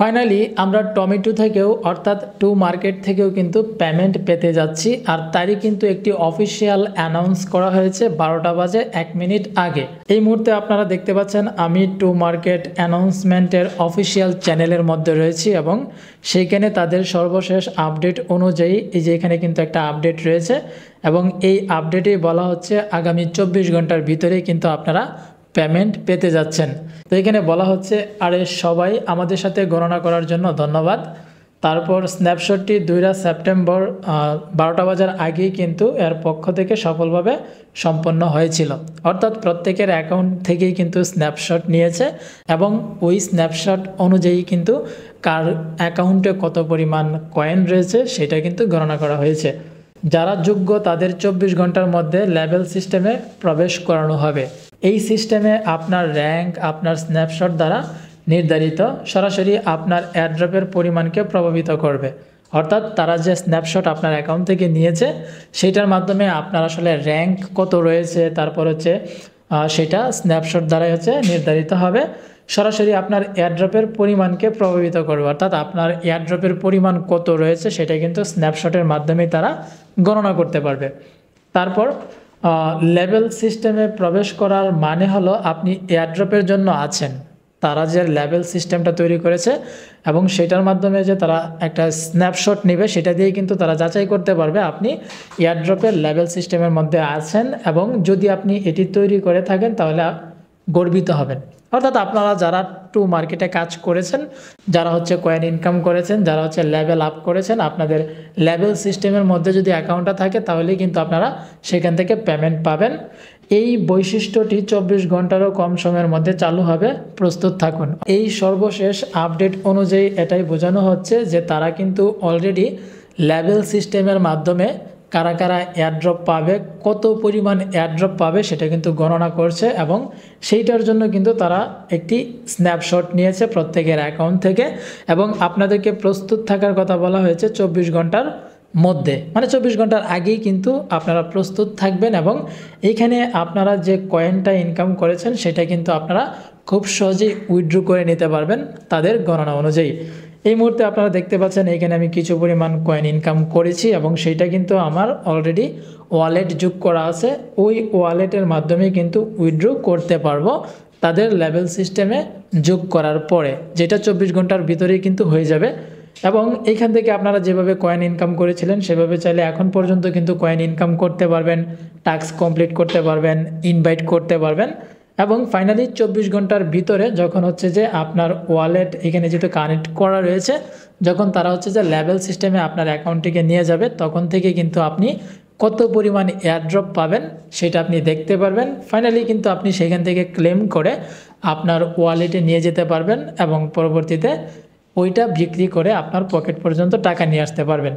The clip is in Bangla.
ফাইনালি আমরা টমেটো থেকেও অর্থাৎ টু মার্কেট থেকেও কিন্তু পেমেন্ট পেতে যাচ্ছি আর তারই কিন্তু একটি অফিসিয়াল অ্যানাউন্স করা হয়েছে বারোটা বাজে এক মিনিট আগে এই মুহূর্তে আপনারা দেখতে পাচ্ছেন আমি টু মার্কেট অ্যানাউন্সমেন্টের অফিসিয়াল চ্যানেলের মধ্যে রয়েছি এবং সেইখানে তাদের সর্বশেষ আপডেট অনুযায়ী এই যে এখানে কিন্তু একটা আপডেট রয়েছে এবং এই আপডেটে বলা হচ্ছে আগামী চব্বিশ ঘন্টার ভিতরেই কিন্তু আপনারা পেমেন্ট পেতে যাচ্ছেন তো এখানে বলা হচ্ছে আরে সবাই আমাদের সাথে গণনা করার জন্য ধন্যবাদ তারপর স্ন্যাপশটটি দুইরা সেপ্টেম্বর বারোটা বাজার আগেই কিন্তু এর পক্ষ থেকে সফলভাবে সম্পন্ন হয়েছিল অর্থাৎ প্রত্যেকের অ্যাকাউন্ট থেকেই কিন্তু স্ন্যাপশট নিয়েছে এবং ওই স্ন্যাপশট অনুযায়ী কিন্তু কার অ্যাকাউন্টে কত পরিমাণ কয়েন রয়েছে সেটা কিন্তু গণনা করা হয়েছে যারা যোগ্য তাদের চব্বিশ ঘন্টার মধ্যে লেভেল সিস্টেমে প্রবেশ করানো হবে এই সিস্টেমে আপনার র্যাঙ্ক আপনার স্ন্যাপশট দ্বারা নির্ধারিত সরাসরি আপনার অ্যাড্রপের পরিমাণকে প্রভাবিত করবে অর্থাৎ তারা যে স্ন্যাপশট আপনার অ্যাকাউন্ট থেকে নিয়েছে সেটার মাধ্যমে আপনার আসলে র্যাঙ্ক কত রয়েছে তারপর হচ্ছে সেটা স্ন্যাপশট দ্বারাই হচ্ছে নির্ধারিত হবে সরাসরি আপনার এয়ারড্রপের পরিমাণকে প্রভাবিত করবে অর্থাৎ আপনার এয়ারড্রপের পরিমাণ কত রয়েছে সেটা কিন্তু স্ন্যাপশটের মাধ্যমে তারা গণনা করতে পারবে তারপর লেভেল সিস্টেমে প্রবেশ করার মানে হলো আপনি এয়ারড্রপের জন্য আছেন তারা যে লেভেল সিস্টেমটা তৈরি করেছে এবং সেটার মাধ্যমে যে তারা একটা স্ন্যাপশট নেবে সেটা দিয়ে কিন্তু তারা যাচাই করতে পারবে আপনি এয়ারড্রপের লেভেল সিস্টেমের মধ্যে আছেন এবং যদি আপনি এটি তৈরি করে থাকেন তাহলে গর্বিত হবেন অর্থাৎ আপনারা যারা টু মার্কেটে কাজ করেছেন যারা হচ্ছে কয়েন ইনকাম করেছেন যারা হচ্ছে লেভেল আপ করেছেন আপনাদের লেভেল সিস্টেমের মধ্যে যদি অ্যাকাউন্টটা থাকে তাহলে কিন্তু আপনারা সেখান থেকে পেমেন্ট পাবেন এই বৈশিষ্ট্যটি চব্বিশ ঘন্টারও কম সময়ের মধ্যে চালু হবে প্রস্তুত থাকুন এই সর্বশেষ আপডেট অনুযায়ী এটাই বোঝানো হচ্ছে যে তারা কিন্তু অলরেডি লেভেল সিস্টেমের মাধ্যমে কারা কারা এয়ারড্রপ পাবে কত পরিমাণ এয়ারড্রপ পাবে সেটা কিন্তু গণনা করছে এবং সেইটার জন্য কিন্তু তারা একটি স্ন্যাপশট নিয়েছে প্রত্যেকের অ্যাকাউন্ট থেকে এবং আপনাদেরকে প্রস্তুত থাকার কথা বলা হয়েছে চব্বিশ ঘন্টার মধ্যে মানে চব্বিশ ঘন্টার আগেই কিন্তু আপনারা প্রস্তুত থাকবেন এবং এইখানে আপনারা যে কয়েনটা ইনকাম করেছেন সেটা কিন্তু আপনারা খুব সহজেই উইড্রু করে নিতে পারবেন তাদের গণনা অনুযায়ী এই মুহূর্তে আপনারা দেখতে পাচ্ছেন এখানে আমি কিছু পরিমাণ কয়েন ইনকাম করেছি এবং সেইটা কিন্তু আমার অলরেডি ওয়ালেট যোগ করা আছে ওই ওয়ালেটের মাধ্যমে কিন্তু উইড্রো করতে পারবো তাদের লেভেল সিস্টেমে যোগ করার পরে যেটা চব্বিশ ঘন্টার ভিতরেই কিন্তু হয়ে যাবে এবং এখান থেকে আপনারা যেভাবে কয়েন ইনকাম করেছিলেন সেভাবে চাইলে এখন পর্যন্ত কিন্তু কয়েন ইনকাম করতে পারবেন টাস্ক কমপ্লিট করতে পারবেন ইনভাইট করতে পারবেন এবং ফাইনালি চব্বিশ ঘন্টার ভিতরে যখন হচ্ছে যে আপনার ওয়ালেট এখানে যেহেতু কানেক্ট করা রয়েছে যখন তারা হচ্ছে যে লেভেল সিস্টেমে আপনার অ্যাকাউন্টটিকে নিয়ে যাবে তখন থেকে কিন্তু আপনি কত পরিমাণ এয়ারড্রপ পাবেন সেটা আপনি দেখতে পারবেন ফাইনালি কিন্তু আপনি সেখান থেকে ক্লেম করে আপনার ওয়ালেটে নিয়ে যেতে পারবেন এবং পরবর্তীতে ওইটা বিক্রি করে আপনার পকেট পর্যন্ত টাকা নিয়ে আসতে পারবেন